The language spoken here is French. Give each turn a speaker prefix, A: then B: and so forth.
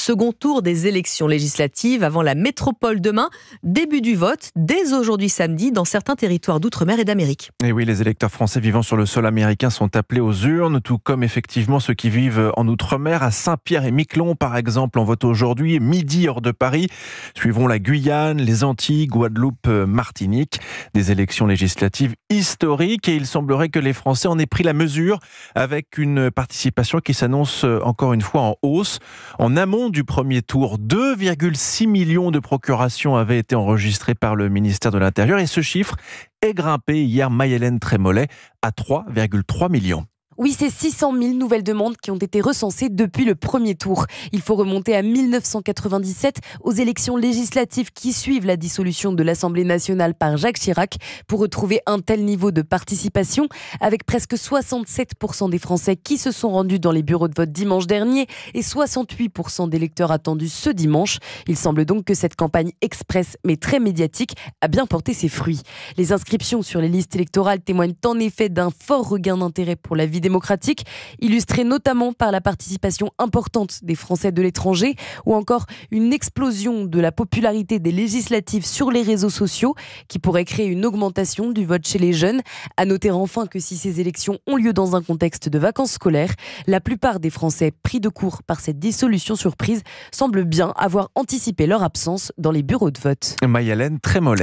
A: second tour des élections législatives avant la métropole demain. Début du vote dès aujourd'hui samedi dans certains territoires d'outre-mer et d'Amérique.
B: Et oui, les électeurs français vivant sur le sol américain sont appelés aux urnes, tout comme effectivement ceux qui vivent en outre-mer. À Saint-Pierre et Miquelon, par exemple, on vote aujourd'hui midi hors de Paris. Suivons la Guyane, les Antilles, Guadeloupe, euh, Martinique. Des élections législatives historiques et il semblerait que les Français en aient pris la mesure avec une participation qui s'annonce euh, encore une fois en hausse. En amont du premier tour. 2,6 millions de procurations avaient été enregistrées par le ministère de l'Intérieur et ce chiffre est grimpé hier, Mayelène Trémollet, à 3,3 millions.
C: Oui, c'est 600 000 nouvelles demandes qui ont été recensées depuis le premier tour. Il faut remonter à 1997 aux élections législatives qui suivent la dissolution de l'Assemblée nationale par Jacques Chirac pour retrouver un tel niveau de participation avec presque 67% des Français qui se sont rendus dans les bureaux de vote dimanche dernier et 68% d'électeurs attendus ce dimanche. Il semble donc que cette campagne express mais très médiatique a bien porté ses fruits. Les inscriptions sur les listes électorales témoignent en effet d'un fort regain d'intérêt pour la vie des démocratique, illustrée notamment par la participation importante des Français de l'étranger ou encore une explosion de la popularité des législatives sur les réseaux sociaux qui pourrait créer une augmentation du vote chez les jeunes. À noter enfin que si ces élections ont lieu dans un contexte de vacances scolaires, la plupart des Français pris de court par cette dissolution surprise semblent bien avoir anticipé leur absence dans les bureaux de vote. Mayalène molle.